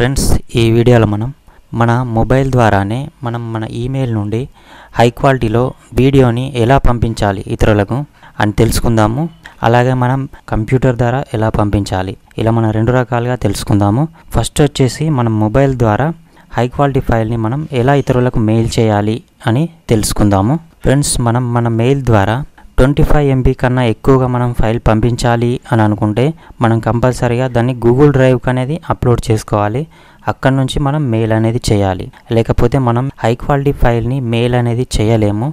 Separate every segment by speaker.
Speaker 1: friends ఈ వీడియోలో మనం మన మొబైల్ ద్వారానే మనం మన ఈమెయిల్ నుండి హై క్వాలిటీలో వీడియోని ఎలా పంపించాలి ఇతరులకు అని తెలుసుకుందాము అలాగే మనం కంప్యూటర్ ద్వారా ఎలా పంపించాలి ఇలా మనం రెండు రకాలుగా తెలుసుకుందాము ఫస్ట్ వచ్చేసి మన మొబైల్ ద్వారా హై క్వాలిటీ ఫైల్ని మనం ఎలా ఇతరులకు మెయిల్ చేయాలి అని తెలుసుకుందాము ఫ్రెండ్స్ మనం మన మెయిల్ ద్వారా ట్వంటీ ఫైవ్ ఎంబీ కన్నా ఎక్కువగా మనం ఫైల్ పంపించాలి అని అనుకుంటే మనం కంపల్సరీగా దాన్ని గూగుల్ డ్రైవ్కి అనేది అప్లోడ్ చేసుకోవాలి అక్కడ నుంచి మనం మెయిల్ అనేది చేయాలి లేకపోతే మనం హై క్వాలిటీ ఫైల్ని మెయిల్ అనేది చేయలేము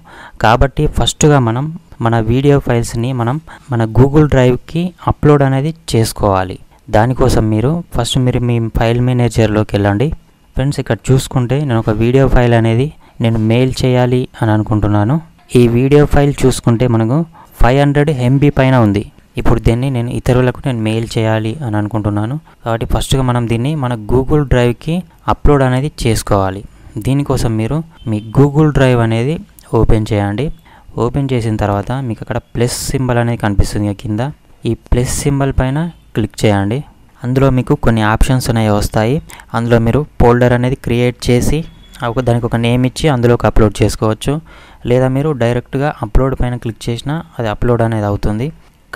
Speaker 1: కాబట్టి ఫస్ట్గా మనం మన వీడియో ఫైల్స్ని మనం మన గూగుల్ డ్రైవ్కి అప్లోడ్ అనేది చేసుకోవాలి దానికోసం మీరు ఫస్ట్ మీరు మీ ఫైల్ మేనేజర్లోకి వెళ్ళండి ఫ్రెండ్స్ ఇక్కడ చూసుకుంటే నేను ఒక వీడియో ఫైల్ అనేది నేను మెయిల్ చేయాలి అని అనుకుంటున్నాను ఈ వీడియో ఫైల్ చూసుకుంటే మనకు ఫైవ్ హండ్రెడ్ ఎంబీ పైన ఉంది ఇప్పుడు దీన్ని నేను ఇతరులకు నేను మెయిల్ చేయాలి అని అనుకుంటున్నాను కాబట్టి ఫస్ట్గా మనం దీన్ని మన గూగుల్ డ్రైవ్కి అప్లోడ్ అనేది చేసుకోవాలి దీనికోసం మీరు మీ గూగుల్ డ్రైవ్ అనేది ఓపెన్ చేయండి ఓపెన్ చేసిన తర్వాత మీకు అక్కడ ప్లస్ సింబల్ అనేది కనిపిస్తుంది కింద ఈ ప్లస్ సింబల్ పైన క్లిక్ చేయండి అందులో మీకు కొన్ని ఆప్షన్స్ అనేవి వస్తాయి అందులో మీరు ఫోల్డర్ అనేది క్రియేట్ చేసి దానికి ఒక నేమ్ ఇచ్చి అందులోకి అప్లోడ్ చేసుకోవచ్చు లేదా మీరు డైరెక్ట్గా అప్లోడ్ పైన క్లిక్ చేసినా అది అప్లోడ్ అనేది అవుతుంది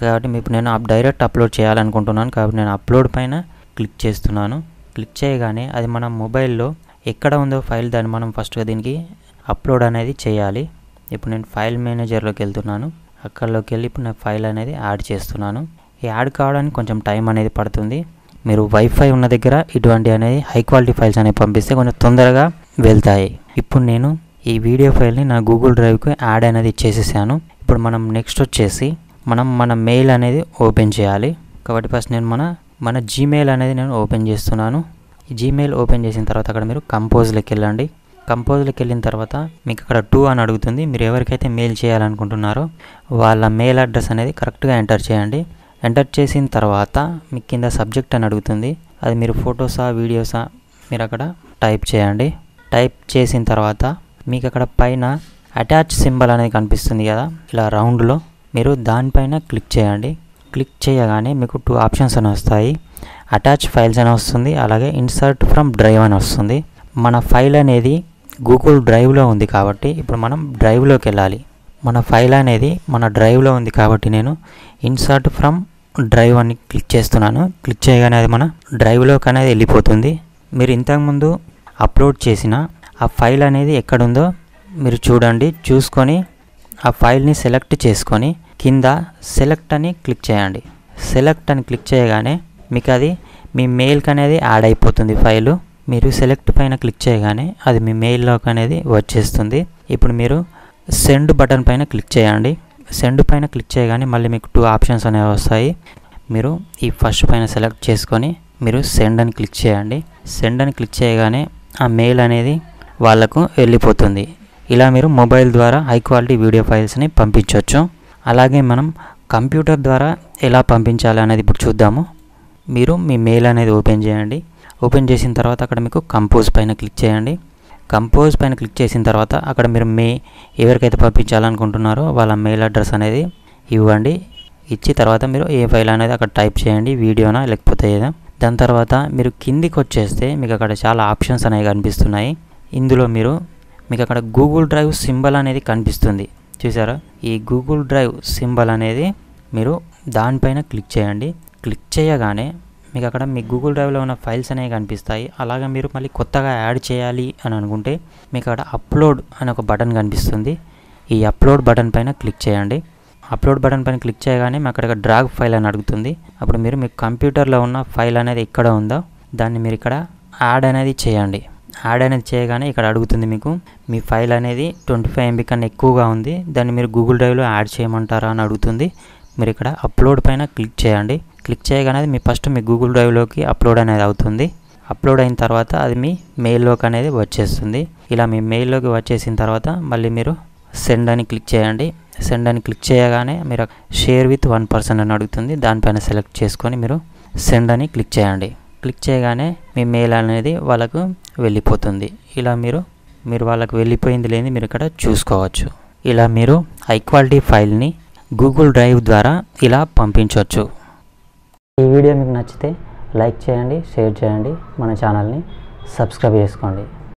Speaker 1: కాబట్టి ఇప్పుడు నేను డైరెక్ట్ అప్లోడ్ చేయాలనుకుంటున్నాను కాబట్టి నేను అప్లోడ్ పైన క్లిక్ చేస్తున్నాను క్లిక్ చేయగానే అది మన మొబైల్లో ఎక్కడ ఉందో ఫైల్ దాన్ని మనం ఫస్ట్గా దీనికి అప్లోడ్ అనేది చేయాలి ఇప్పుడు నేను ఫైల్ మేనేజర్లోకి వెళ్తున్నాను అక్కడలోకి వెళ్ళి ఇప్పుడు నేను ఫైల్ అనేది యాడ్ చేస్తున్నాను ఈ యాడ్ కావడానికి కొంచెం టైం అనేది పడుతుంది మీరు వైఫై ఉన్న దగ్గర ఇటువంటి అనేది హై క్వాలిటీ ఫైల్స్ అనేవి పంపిస్తే కొంచెం తొందరగా వెళ్తాయి ఇప్పుడు నేను ఈ వీడియో ఫైల్ని నా గూగుల్ డ్రైవ్కి యాడ్ అనేది ఇచ్చేసేసాను ఇప్పుడు మనం నెక్స్ట్ వచ్చేసి మనం మన మెయిల్ అనేది ఓపెన్ చేయాలి కాబట్టి ఫస్ట్ నేను మన మన జీమెయిల్ అనేది నేను ఓపెన్ చేస్తున్నాను జీమెయిల్ ఓపెన్ చేసిన తర్వాత అక్కడ మీరు కంపోజ్లోకి వెళ్ళండి కంపోజ్లోకి వెళ్ళిన తర్వాత మీకు అక్కడ టూ అని అడుగుతుంది మీరు ఎవరికైతే మెయిల్ చేయాలనుకుంటున్నారో వాళ్ళ మెయిల్ అడ్రస్ అనేది కరెక్ట్గా ఎంటర్ చేయండి ఎంటర్ చేసిన తర్వాత మీకు కింద సబ్జెక్ట్ అని అడుగుతుంది అది మీరు ఫొటోసా వీడియోసా మీరు అక్కడ టైప్ చేయండి టైప్ చేసిన తర్వాత మీకు అక్కడ పైన అటాచ్ సింబల్ అనేది కనిపిస్తుంది కదా ఇలా రౌండ్లో మీరు దానిపైన క్లిక్ చేయండి క్లిక్ చేయగానే మీకు టూ ఆప్షన్స్ అని వస్తాయి అటాచ్ ఫైల్స్ అని వస్తుంది అలాగే ఇన్సర్ట్ ఫ్రమ్ డ్రైవ్ అని వస్తుంది మన ఫైల్ అనేది గూగుల్ డ్రైవ్లో ఉంది కాబట్టి ఇప్పుడు మనం డ్రైవ్లోకి వెళ్ళాలి మన ఫైల్ అనేది మన డ్రైవ్లో ఉంది కాబట్టి నేను ఇన్సర్ట్ ఫ్రమ్ డ్రైవ్ అని క్లిక్ చేస్తున్నాను క్లిక్ చేయగానే అది మన డ్రైవ్లోకి అనేది వెళ్ళిపోతుంది మీరు ఇంతకుముందు అప్లోడ్ చేసిన ఆ ఫైల్ అనేది ఎక్కడుందో మీరు చూడండి చూసుకొని ఆ ఫైల్ని సెలెక్ట్ చేసుకొని కింద సెలెక్ట్ అని క్లిక్ చేయండి సెలెక్ట్ అని క్లిక్ చేయగానే మీకు అది మీ మెయిల్కి అనేది యాడ్ అయిపోతుంది ఫైలు మీరు సెలెక్ట్ పైన క్లిక్ చేయగానే అది మీ మెయిల్లోకి అనేది వచ్చేస్తుంది ఇప్పుడు మీరు సెండ్ బటన్ పైన క్లిక్ చేయండి సెండ్ పైన క్లిక్ చేయగానే మళ్ళీ మీకు టూ ఆప్షన్స్ అనేవి వస్తాయి మీరు ఈ ఫస్ట్ పైన సెలెక్ట్ చేసుకొని మీరు సెండ్ అని క్లిక్ చేయండి సెండ్ అని క్లిక్ చేయగానే ఆ మెయిల్ అనేది వాళ్ళకు వెళ్ళిపోతుంది ఇలా మీరు మొబైల్ ద్వారా హై క్వాలిటీ వీడియో ఫైల్స్ని పంపించవచ్చు అలాగే మనం కంప్యూటర్ ద్వారా ఎలా పంపించాలి అనేది ఇప్పుడు చూద్దాము మీరు మీ మెయిల్ అనేది ఓపెన్ చేయండి ఓపెన్ చేసిన తర్వాత అక్కడ మీకు కంపోజ్ పైన క్లిక్ చేయండి కంపోజ్ పైన క్లిక్ చేసిన తర్వాత అక్కడ మీరు మే ఎవరికైతే పంపించాలనుకుంటున్నారో వాళ్ళ మెయిల్ అడ్రస్ అనేది ఇవ్వండి ఇచ్చి తర్వాత మీరు ఏ ఫైల్ అనేది అక్కడ టైప్ చేయండి వీడియోనా లేకపోతే ఏదో దాని తర్వాత మీరు కిందికి వచ్చేస్తే మీకు అక్కడ చాలా ఆప్షన్స్ అనేవి కనిపిస్తున్నాయి ఇందులో మీరు మీకు అక్కడ గూగుల్ డ్రైవ్ సింబల్ అనేది కనిపిస్తుంది చూసారా ఈ గూగుల్ డ్రైవ్ సింబల్ అనేది మీరు దానిపైన క్లిక్ చేయండి క్లిక్ చేయగానే మీకు అక్కడ మీ గూగుల్ డ్రైవ్లో ఉన్న ఫైల్స్ అనేవి కనిపిస్తాయి అలాగే మీరు మళ్ళీ కొత్తగా యాడ్ చేయాలి అని అనుకుంటే మీకు అక్కడ అప్లోడ్ అనే ఒక బటన్ కనిపిస్తుంది ఈ అప్లోడ్ బటన్ పైన క్లిక్ చేయండి అప్లోడ్ బటన్ పైన క్లిక్ చేయగానే మీకు అక్కడ డ్రాగ్ ఫైల్ అని అడుగుతుంది అప్పుడు మీరు మీ కంప్యూటర్లో ఉన్న ఫైల్ అనేది ఇక్కడ ఉందో దాన్ని మీరు ఇక్కడ యాడ్ అనేది చేయండి యాడ్ అనేది చేయగానే ఇక్కడ అడుగుతుంది మీకు మీ ఫైల్ అనేది ట్వంటీ ఫైవ్ ఎంబీ కన్నా ఎక్కువగా ఉంది దాన్ని మీరు గూగుల్ డ్రైవ్లో యాడ్ చేయమంటారా అని అడుగుతుంది మీరు ఇక్కడ అప్లోడ్ పైన క్లిక్ చేయండి క్లిక్ చేయగానే మీ ఫస్ట్ మీ గూగుల్ డ్రైవ్లోకి అప్లోడ్ అనేది అవుతుంది అప్లోడ్ అయిన తర్వాత అది మీ మెయిల్లోకి అనేది వచ్చేస్తుంది ఇలా మీ మెయిల్లోకి వచ్చేసిన తర్వాత మళ్ళీ మీరు సెండ్ అని క్లిక్ చేయండి సెండ్ అని క్లిక్ చేయగానే మీరు షేర్ విత్ వన్ పర్సన్ అని అడుగుతుంది దానిపైన సెలెక్ట్ చేసుకొని మీరు సెండ్ అని క్లిక్ చేయండి క్లిక్ చేయగానే మీ మెయిల్ అనేది వాళ్ళకు వెళ్ళిపోతుంది ఇలా మీరు మీరు వాళ్ళకు వెళ్ళిపోయింది లేని మీరు ఇక్కడ చూసుకోవచ్చు ఇలా మీరు హై క్వాలిటీ ఫైల్ని గూగుల్ డ్రైవ్ ద్వారా ఇలా పంపించవచ్చు ఈ వీడియో మీకు నచ్చితే లైక్ చేయండి షేర్ చేయండి మన ఛానల్ని సబ్స్క్రైబ్ చేసుకోండి